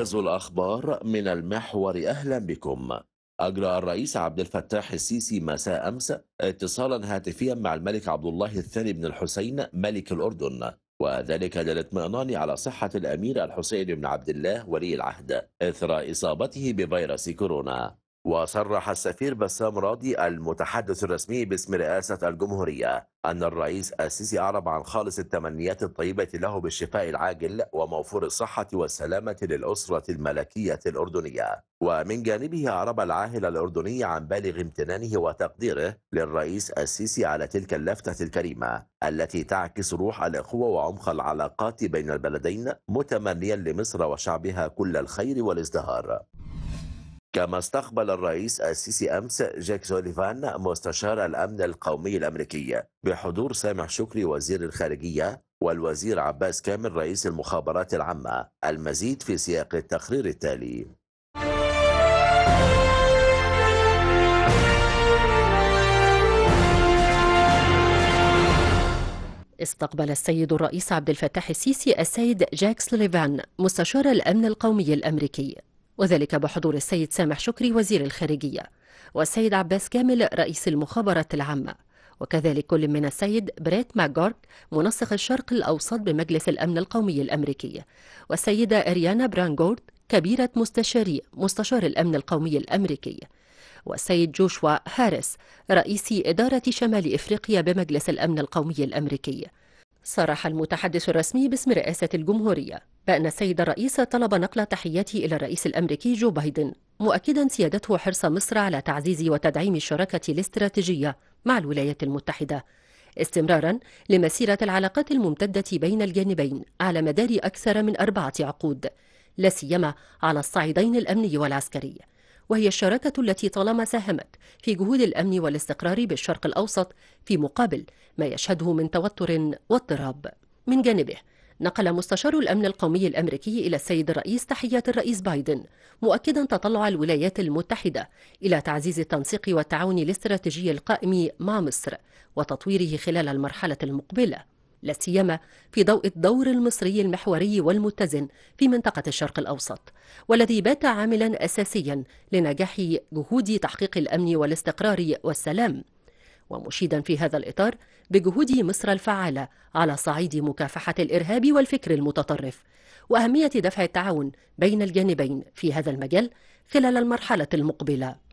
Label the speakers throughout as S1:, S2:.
S1: أبرز الأخبار من المحور أهلا بكم أجرى الرئيس عبد الفتاح السيسي مساء أمس اتصالا هاتفيا مع الملك عبد الله الثاني بن الحسين ملك الأردن وذلك للاطمئنان على صحة الأمير الحسين بن عبد الله ولي العهد إثر إصابته بفيروس كورونا وصرح السفير بسام راضي المتحدث الرسمي باسم رئاسة الجمهورية أن الرئيس السيسي أعرب عن خالص التمنيات الطيبة له بالشفاء العاجل وموفور الصحة والسلامة للأسرة الملكية الأردنية ومن جانبه أعرب العاهل الأردني عن بالغ امتنانه وتقديره للرئيس السيسي على تلك اللفتة الكريمة التي تعكس روح الأخوة وعمق العلاقات بين البلدين متمنيا لمصر وشعبها كل الخير والازدهار كما استقبل الرئيس السيسي أمس جاك سوليفان مستشار الأمن القومي الأمريكي بحضور سامح شكري وزير الخارجية والوزير عباس كامل رئيس المخابرات العامة المزيد في سياق التقرير التالي
S2: استقبل السيد الرئيس عبد الفتاح السيسي السيد جاك سوليفان مستشار الأمن القومي الأمريكي وذلك بحضور السيد سامح شكري وزير الخارجية والسيد عباس كامل رئيس المخابرات العامة وكذلك كل من السيد بريت ماجورك منسق الشرق الأوسط بمجلس الأمن القومي الأمريكي والسيدة أريانا برانغورد كبيرة مستشاري مستشار الأمن القومي الأمريكي والسيد جوشوا هاريس رئيس إدارة شمال إفريقيا بمجلس الأمن القومي الأمريكي صرح المتحدث الرسمي باسم رئاسة الجمهورية بأن السيد الرئيس طلب نقل تحياته إلى الرئيس الأمريكي جو بايدن مؤكدا سيادته حرص مصر على تعزيز وتدعيم الشراكة الاستراتيجية مع الولايات المتحدة استمرارا لمسيرة العلاقات الممتدة بين الجانبين على مدار أكثر من أربعة عقود لا سيما على الصعيدين الأمني والعسكري وهي الشراكة التي طالما ساهمت في جهود الأمن والاستقرار بالشرق الأوسط في مقابل ما يشهده من توتر واضطراب من جانبه نقل مستشار الأمن القومي الأمريكي إلى السيد الرئيس تحيات الرئيس بايدن مؤكدا تطلع الولايات المتحدة إلى تعزيز التنسيق والتعاون الاستراتيجي القائم مع مصر وتطويره خلال المرحلة المقبلة لا سيما في ضوء الدور المصري المحوري والمتزن في منطقة الشرق الأوسط والذي بات عاملا أساسيا لنجاح جهود تحقيق الأمن والاستقرار والسلام ومشيدا في هذا الإطار بجهود مصر الفعالة على صعيد مكافحة الإرهاب والفكر المتطرف وأهمية دفع التعاون بين الجانبين في هذا المجال خلال المرحلة المقبلة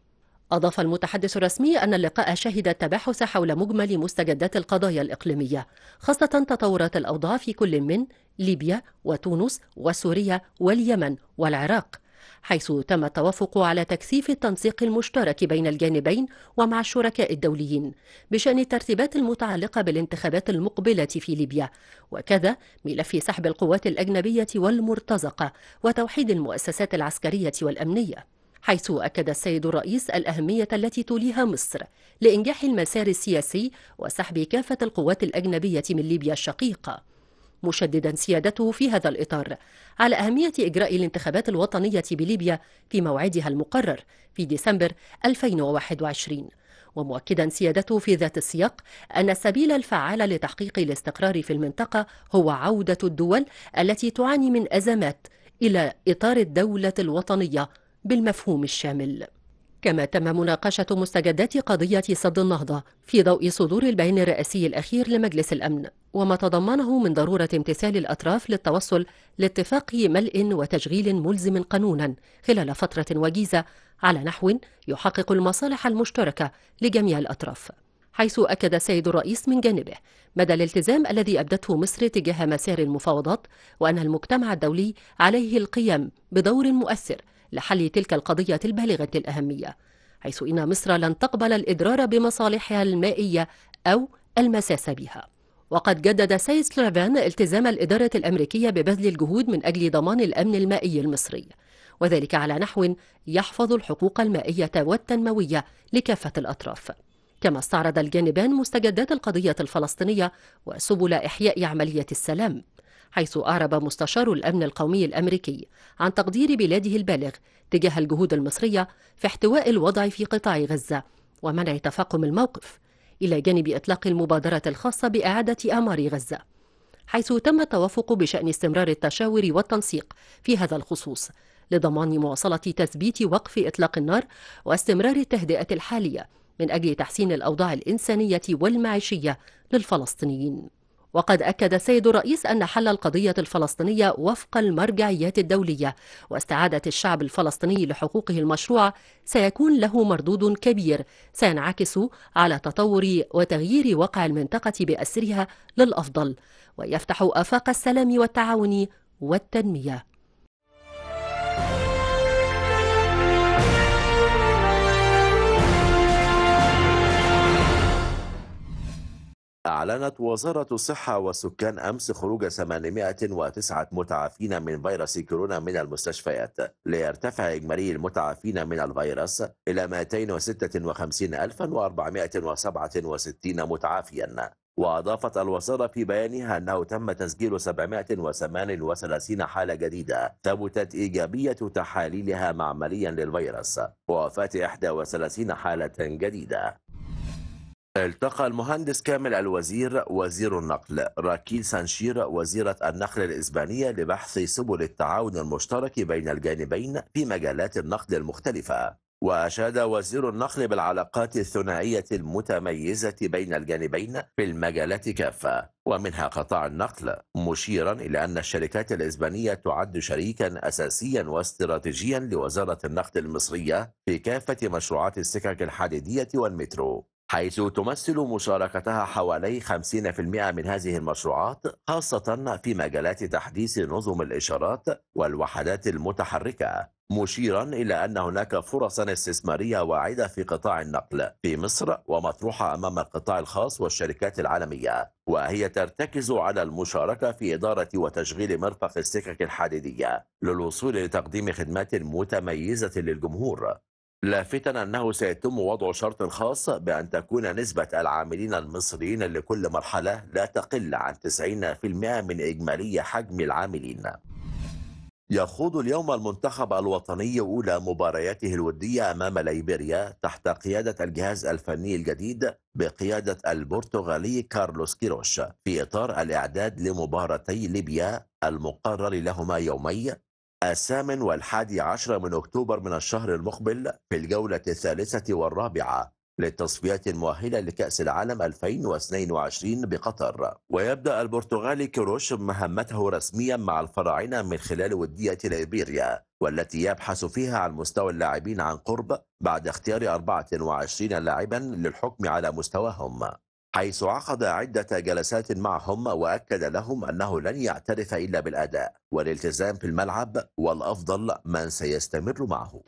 S2: أضاف المتحدث الرسمي أن اللقاء شهد التباحث حول مجمل مستجدات القضايا الإقليمية خاصة تطورات الأوضاع في كل من ليبيا وتونس وسوريا واليمن والعراق حيث تم التوافق على تكثيف التنسيق المشترك بين الجانبين ومع الشركاء الدوليين بشأن الترتيبات المتعلقة بالانتخابات المقبلة في ليبيا وكذا ملف سحب القوات الأجنبية والمرتزقة وتوحيد المؤسسات العسكرية والأمنية حيث أكد السيد الرئيس الأهمية التي توليها مصر لإنجاح المسار السياسي وسحب كافة القوات الأجنبية من ليبيا الشقيقة مشددا سيادته في هذا الإطار على أهمية إجراء الانتخابات الوطنية بليبيا في موعدها المقرر في ديسمبر 2021 ومؤكدا سيادته في ذات السياق أن السبيل الفعال لتحقيق الاستقرار في المنطقة هو عودة الدول التي تعاني من أزمات إلى إطار الدولة الوطنية بالمفهوم الشامل كما تم مناقشة مستجدات قضية صد النهضة في ضوء صدور البيان الرئاسي الأخير لمجلس الأمن وما تضمنه من ضرورة امتثال الأطراف للتوصل لاتفاق ملء وتشغيل ملزم قانونا خلال فترة وجيزة على نحو يحقق المصالح المشتركة لجميع الأطراف حيث أكد السيد الرئيس من جانبه مدى الالتزام الذي أبدته مصر تجاه مسار المفاوضات وأن المجتمع الدولي عليه القيام بدور مؤثر لحل تلك القضية البالغة الأهمية حيث إن مصر لن تقبل الإضرار بمصالحها المائية أو المساس بها وقد جدد سايس كلافان التزام الإدارة الأمريكية ببذل الجهود من أجل ضمان الأمن المائي المصري وذلك على نحو يحفظ الحقوق المائية والتنموية لكافة الأطراف كما استعرض الجانبان مستجدات القضية الفلسطينية وسبل إحياء عملية السلام حيث أعرب مستشار الأمن القومي الأمريكي عن تقدير بلاده البالغ تجاه الجهود المصرية في احتواء الوضع في قطاع غزة ومنع تفاقم الموقف إلى جانب إطلاق المبادرة الخاصة بإعادة آمار غزة حيث تم التوافق بشأن استمرار التشاور والتنسيق في هذا الخصوص لضمان مواصلة تثبيت وقف إطلاق النار واستمرار التهدئة الحالية من أجل تحسين الأوضاع الإنسانية والمعيشية للفلسطينيين وقد أكد السيد الرئيس أن حل القضية الفلسطينية وفق المرجعيات الدولية واستعادة الشعب الفلسطيني لحقوقه المشروعة سيكون له مردود كبير سينعكس على تطور وتغيير واقع المنطقة بأسرها للأفضل ويفتح آفاق السلام والتعاون والتنمية
S1: أعلنت وزارة الصحة والسكان أمس خروج 809 متعافين من فيروس كورونا من المستشفيات ليرتفع إجمالي المتعافين من الفيروس إلى 256467 متعافيا وأضافت الوزارة في بيانها أنه تم تسجيل 738 حالة جديدة ثبتت إيجابية تحاليلها معمليا للفيروس ووفاة 31 حالة جديدة التقى المهندس كامل الوزير وزير النقل راكيل سانشير وزيرة النقل الإسبانية لبحث سبل التعاون المشترك بين الجانبين في مجالات النقل المختلفة وأشاد وزير النقل بالعلاقات الثنائية المتميزة بين الجانبين في المجالات كافة ومنها قطاع النقل مشيرا إلى أن الشركات الإسبانية تعد شريكا أساسيا واستراتيجيا لوزارة النقل المصرية في كافة مشروعات السكك الحديدية والمترو حيث تمثل مشاركتها حوالي 50% من هذه المشروعات خاصة في مجالات تحديث نظم الإشارات والوحدات المتحركة مشيرا إلى أن هناك فرصا استثمارية واعدة في قطاع النقل في مصر ومطروحة أمام القطاع الخاص والشركات العالمية وهي ترتكز على المشاركة في إدارة وتشغيل مرفق السكك الحديدية للوصول لتقديم خدمات متميزة للجمهور لافتا أنه سيتم وضع شرط خاص بأن تكون نسبة العاملين المصريين لكل مرحلة لا تقل عن 90% من إجمالي حجم العاملين يخوض اليوم المنتخب الوطني أولى مبارياته الودية أمام ليبيريا تحت قيادة الجهاز الفني الجديد بقيادة البرتغالي كارلوس كيروش في إطار الإعداد لمباراتي ليبيا المقرر لهما يومي الثامن والحادي عشر من أكتوبر من الشهر المقبل في الجولة الثالثة والرابعة للتصفيات المؤهلة لكأس العالم 2022 بقطر ويبدأ البرتغالي كروش مهمته رسميا مع الفراعنة من خلال ودية ليبيريا والتي يبحث فيها عن مستوى اللاعبين عن قرب بعد اختيار 24 لاعبا للحكم على مستواهم حيث عقد عدة جلسات معهم وأكد لهم أنه لن يعترف إلا بالأداء والالتزام في الملعب والأفضل من سيستمر معه